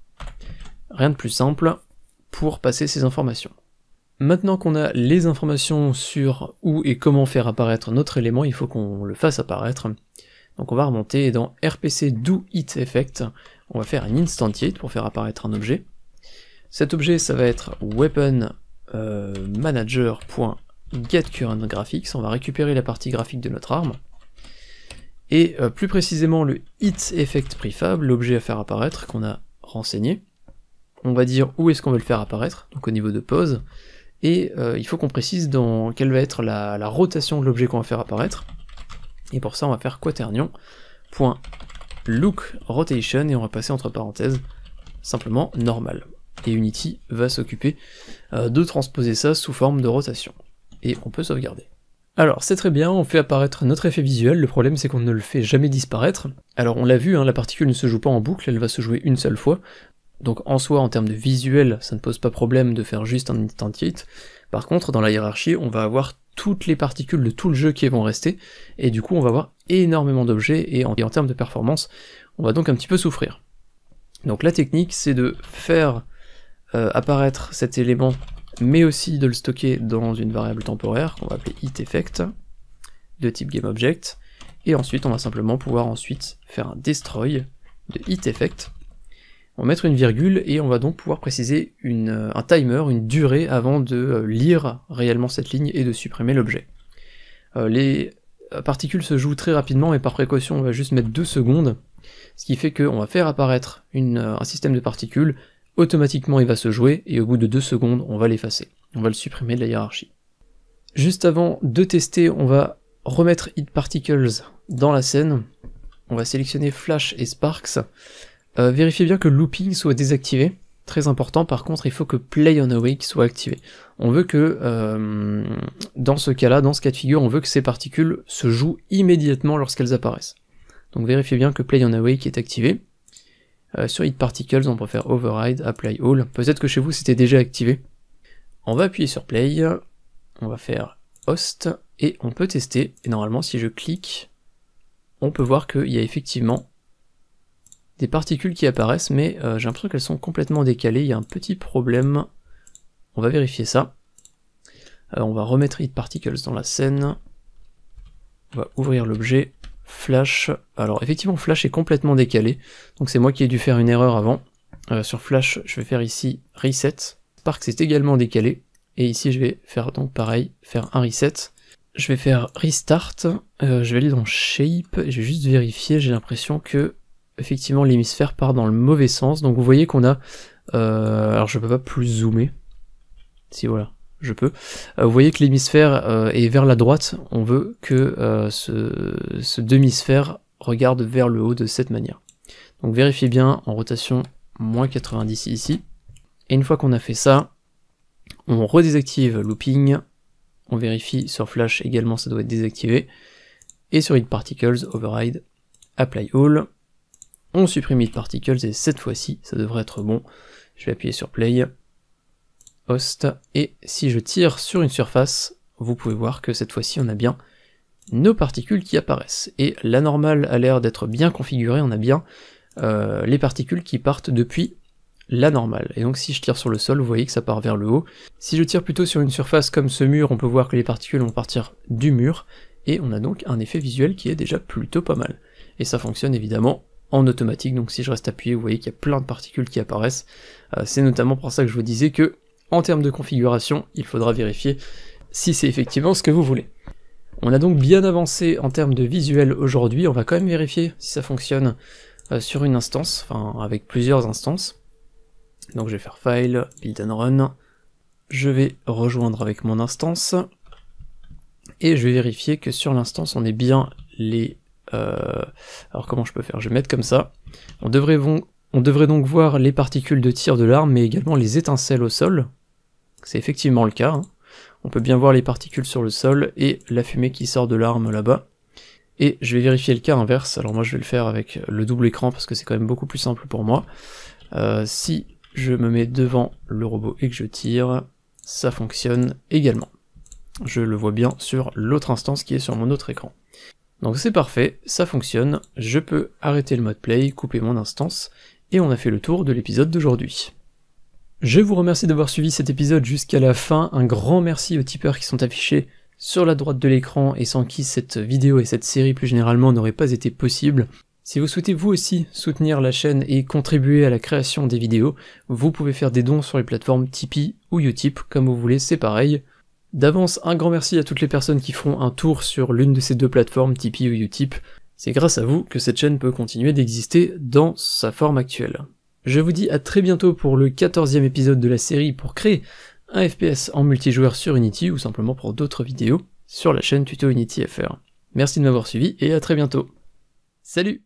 Rien de plus simple pour passer ces informations. Maintenant qu'on a les informations sur où et comment faire apparaître notre élément, il faut qu'on le fasse apparaître. Donc on va remonter dans RPC Do It Effect, on va faire une instantiate pour faire apparaître un objet. Cet objet, ça va être weapon euh, On va récupérer la partie graphique de notre arme. Et euh, plus précisément le hit effect prefab, l'objet à faire apparaître qu'on a renseigné. On va dire où est-ce qu'on veut le faire apparaître, donc au niveau de Pause et euh, il faut qu'on précise dans quelle va être la, rotation de l'objet qu'on va faire apparaître. Et pour ça, on va faire quaternion.lookRotation rotation et on va passer entre parenthèses simplement normal. Et Unity va s'occuper euh, de transposer ça sous forme de rotation. Et on peut sauvegarder. Alors c'est très bien, on fait apparaître notre effet visuel, le problème c'est qu'on ne le fait jamais disparaître. Alors on l'a vu, hein, la particule ne se joue pas en boucle, elle va se jouer une seule fois, donc en soi, en termes de visuel, ça ne pose pas problème de faire juste un hit. Par contre, dans la hiérarchie, on va avoir toutes les particules de tout le jeu qui vont rester, et du coup on va avoir énormément d'objets, et en, termes de performance, on va donc un petit peu souffrir. Donc la technique, c'est de faire euh, apparaître cet élément, mais aussi de le stocker dans une variable temporaire, qu'on va appeler hitEffect, de type GameObject, et ensuite on va simplement pouvoir ensuite faire un destroy de hitEffect, on va mettre une virgule et on va donc pouvoir préciser euh, un timer, une durée avant de euh, lire réellement cette ligne et de supprimer l'objet. Euh, les particules se jouent très rapidement et par précaution on va juste mettre 2 secondes, ce qui fait qu'on va faire apparaître un système de particules, automatiquement il va se jouer et au bout de 2 secondes on va l'effacer, on va le supprimer de la hiérarchie. Juste avant de tester on va remettre hit particles dans la scène, on va sélectionner flash et sparks, euh, vérifiez bien que looping soit désactivé. Très important, par contre, il faut que play on awake soit activé. On veut que, euh, dans ce cas-là, dans ce cas de figure, on veut que ces particules se jouent immédiatement lorsqu'elles apparaissent. Donc vérifiez bien que play on awake est activé. Euh, sur hit particles, on peut faire override, apply all. Peut-être que chez vous, c'était déjà activé. On va appuyer sur play, on va faire host, et on peut tester. Et normalement, si je clique, on peut voir qu'il y a effectivement des particules qui apparaissent, mais euh, j'ai l'impression qu'elles sont complètement décalées, il y a un petit problème. On va vérifier ça. Euh, on va remettre hit particles dans la scène. On va ouvrir l'objet. Flash. Alors effectivement Flash est complètement décalé, donc c'est moi qui ai dû faire une erreur avant. Euh, sur Flash, je vais faire ici reset. Spark c'est également décalé. Et ici je vais faire donc pareil, faire un reset. Je vais faire restart, je vais aller dans shape, je vais juste vérifier, j'ai l'impression que effectivement l'hémisphère part dans le mauvais sens. Donc vous voyez qu'on a... Euh, alors je peux pas plus zoomer. Si voilà, je peux. Euh, vous voyez que l'hémisphère euh, est vers la droite. On veut que ce, ce demi-sphère regarde vers le haut de cette manière. Donc vérifiez bien en rotation moins 90 ici. Et une fois qu'on a fait ça, on redésactive looping. On vérifie sur flash également ça doit être désactivé. Et sur hit particles, override, apply all on supprime les Particles et cette fois-ci ça devrait être bon. Je vais appuyer sur Play, Host, et si je tire sur une surface, vous pouvez voir que cette fois-ci on a bien nos particules qui apparaissent. Et la normale a l'air d'être bien configurée, on a bien euh, les particules qui partent depuis la normale. Et donc si je tire sur le sol, vous voyez que ça part vers le haut. Si je tire plutôt sur une surface comme ce mur, on peut voir que les particules vont partir du mur, et on a donc un effet visuel qui est déjà plutôt pas mal. Et ça fonctionne évidemment en automatique. Donc si je reste appuyé, vous voyez qu'il y a plein de particules qui apparaissent. Euh, c'est notamment pour ça que je vous disais que en termes de configuration, il faudra vérifier si c'est effectivement ce que vous voulez. On a donc bien avancé en termes de visuel aujourd'hui, on va quand même vérifier si ça fonctionne euh, sur une instance, enfin avec plusieurs instances. Donc je vais faire File, Build and Run, je vais rejoindre avec mon instance, et je vais vérifier que sur l'instance on est bien les euh, alors comment je peux faire Je vais mettre comme ça. On devrait, donc voir les particules de tir de l'arme, mais également les étincelles au sol. C'est effectivement le cas. Hein. On peut bien voir les particules sur le sol et la fumée qui sort de l'arme là-bas. Et je vais vérifier le cas inverse. Alors moi je vais le faire avec le double écran parce que c'est quand même beaucoup plus simple pour moi. Euh, si je me mets devant le robot et que je tire, ça fonctionne également. Je le vois bien sur l'autre instance qui est sur mon autre écran. Donc c'est parfait, ça fonctionne, je peux arrêter le mode play, couper mon instance, et on a fait le tour de l'épisode d'aujourd'hui. Je vous remercie d'avoir suivi cet épisode jusqu'à la fin, un grand merci aux tipeurs qui sont affichés sur la droite de l'écran et sans qui cette vidéo et cette série plus généralement n'auraient pas été possibles. Si vous souhaitez vous aussi soutenir la chaîne et contribuer à la création des vidéos, vous pouvez faire des dons sur les plateformes Tipeee ou Utip, comme vous voulez, c'est pareil. D'avance, un grand merci à toutes les personnes qui feront un tour sur l'une de ces deux plateformes, Tipeee ou Utip. C'est grâce à vous que cette chaîne peut continuer d'exister dans sa forme actuelle. Je vous dis à très bientôt pour le 14e épisode de la série pour créer un FPS en multijoueur sur Unity ou simplement pour d'autres vidéos sur la chaîne Tuto Unity FR. Merci de m'avoir suivi et à très bientôt. Salut